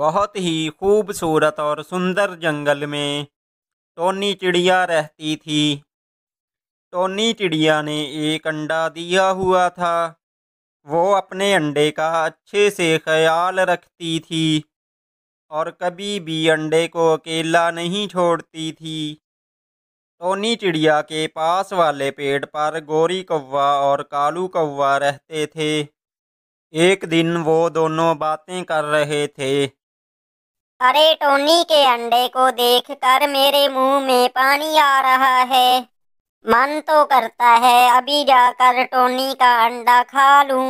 बहुत ही खूबसूरत और सुंदर जंगल में टोनी चिड़िया रहती थी टोनी चिड़िया ने एक अंडा दिया हुआ था वो अपने अंडे का अच्छे से ख्याल रखती थी और कभी भी अंडे को अकेला नहीं छोड़ती थी टोनी चिड़िया के पास वाले पेड़ पर गोरी कौवा और कालू कौवा रहते थे एक दिन वो दोनों बातें कर रहे थे अरे टोनी के अंडे को देखकर मेरे मुंह में पानी आ रहा है मन तो करता है अभी जाकर टोनी का अंडा खा लूं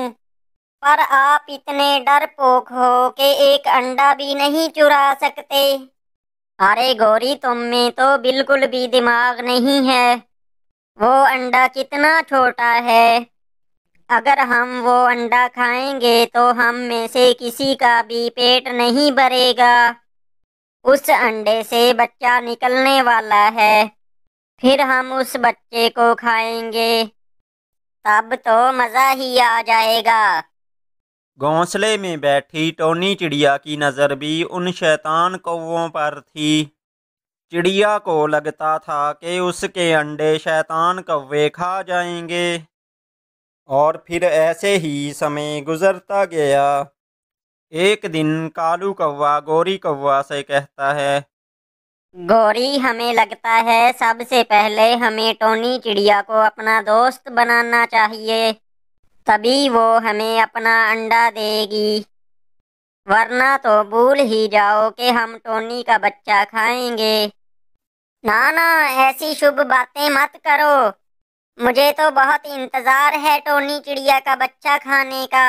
पर आप इतने डरपोक हो कि एक अंडा भी नहीं चुरा सकते अरे गौरी तुम में तो बिल्कुल भी दिमाग नहीं है वो अंडा कितना छोटा है अगर हम वो अंडा खाएंगे तो हम में से किसी का भी पेट नहीं भरेगा उस अंडे से बच्चा निकलने वाला है फिर हम उस बच्चे को खाएंगे तब तो मज़ा ही आ जाएगा घोंसले में बैठी टोनी चिड़िया की नज़र भी उन शैतान कौवों पर थी चिड़िया को लगता था कि उसके अंडे शैतान कौवे खा जाएंगे और फिर ऐसे ही समय गुजरता गया एक दिन कालू कौवा गौरी कौवा से कहता है गौरी हमें लगता है सबसे पहले हमें टोनी चिड़िया को अपना दोस्त बनाना चाहिए तभी वो हमें अपना अंडा देगी वरना तो भूल ही जाओ कि हम टोनी का बच्चा खाएंगे ना ना ऐसी शुभ बातें मत करो मुझे तो बहुत इंतज़ार है टोनी चिड़िया का बच्चा खाने का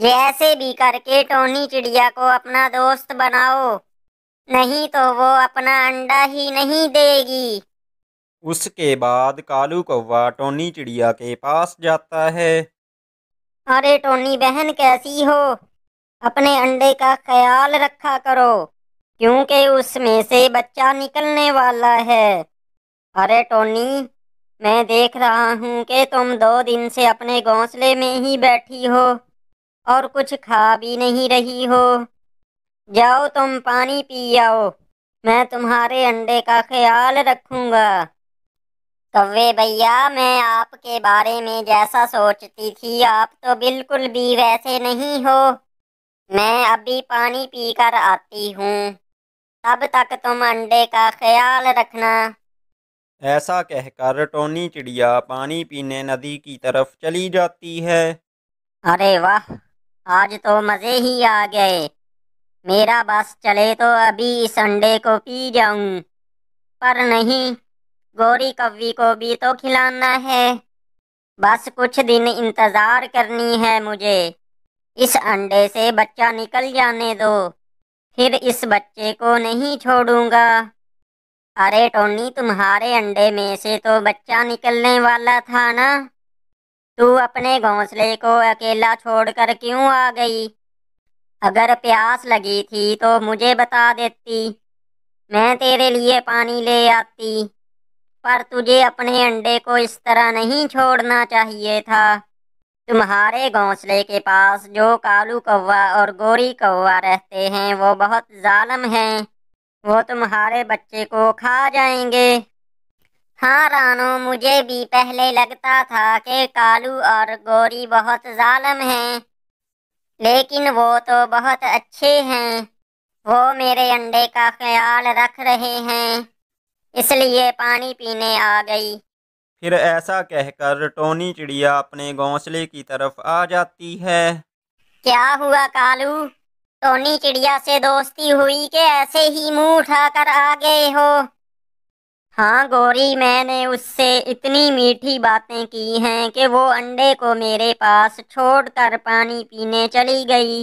जैसे भी करके टोनी चिड़िया को अपना दोस्त बनाओ नहीं तो वो अपना अंडा ही नहीं देगी उसके बाद कालू कौवा टोनी चिड़िया के पास जाता है अरे टोनी बहन कैसी हो अपने अंडे का ख्याल रखा करो क्योंकि उसमें से बच्चा निकलने वाला है अरे टोनी मैं देख रहा हूँ कि तुम दो दिन से अपने घोंसले में ही बैठी हो और कुछ खा भी नहीं रही हो जाओ तुम पानी पी आओ मैं तुम्हारे अंडे का ख्याल रखूंगा कव्वे भैया मैं आपके बारे में जैसा सोचती थी आप तो बिल्कुल भी वैसे नहीं हो मैं अभी पानी पी कर आती हूँ तब तक तुम अंडे का ख्याल रखना ऐसा कहकर टोनी चिड़िया पानी पीने नदी की तरफ चली जाती है अरे वाह आज तो मज़े ही आ गए मेरा बस चले तो अभी इस अंडे को पी जाऊं पर नहीं गौरी कव्वी को भी तो खिलाना है बस कुछ दिन इंतज़ार करनी है मुझे इस अंडे से बच्चा निकल जाने दो फिर इस बच्चे को नहीं छोड़ूंगा अरे टोनी तुम्हारे अंडे में से तो बच्चा निकलने वाला था ना तू अपने घोंसले को अकेला छोड़कर क्यों आ गई अगर प्यास लगी थी तो मुझे बता देती मैं तेरे लिए पानी ले आती पर तुझे अपने अंडे को इस तरह नहीं छोड़ना चाहिए था तुम्हारे घोंसले के पास जो कालू कौवा और गोरी कौवा रहते हैं वो बहुत जालम हैं वो तुम्हारे बच्चे को खा जाएंगे हाँ रानो मुझे भी पहले लगता था कि कालू और गोरी बहुत जालम हैं लेकिन वो तो बहुत अच्छे हैं वो मेरे अंडे का ख्याल रख रहे हैं इसलिए पानी पीने आ गई फिर ऐसा कहकर टोनी चिड़िया अपने घोंसले की तरफ आ जाती है क्या हुआ कालू टोनी चिड़िया से दोस्ती हुई के ऐसे ही मुंह उठाकर आ गए हो हाँ गौरी मैंने उससे इतनी मीठी बातें की हैं कि वो अंडे को मेरे पास छोड़कर पानी पीने चली गई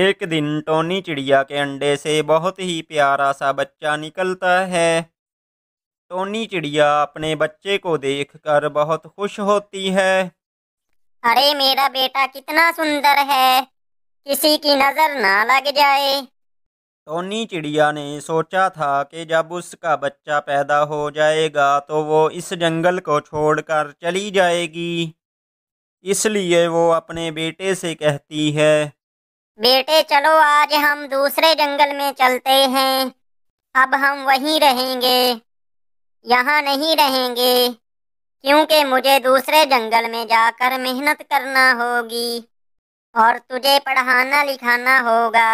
एक दिन टोनी चिड़िया के अंडे से बहुत ही प्यारा सा बच्चा निकलता है टोनी चिड़िया अपने बच्चे को देखकर बहुत खुश होती है अरे मेरा बेटा कितना सुंदर है किसी की नज़र ना लग जाए टोनी चिड़िया ने सोचा था कि जब उसका बच्चा पैदा हो जाएगा तो वो इस जंगल को छोड़कर चली जाएगी इसलिए वो अपने बेटे से कहती है बेटे चलो आज हम दूसरे जंगल में चलते हैं अब हम वहीं रहेंगे यहाँ नहीं रहेंगे क्योंकि मुझे दूसरे जंगल में जाकर मेहनत करना होगी और तुझे पढ़ाना लिखाना होगा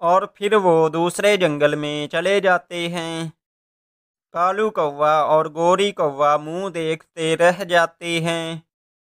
और फिर वो दूसरे जंगल में चले जाते हैं कालू कौवा और गोरी कौवा मुंह देखते रह जाते हैं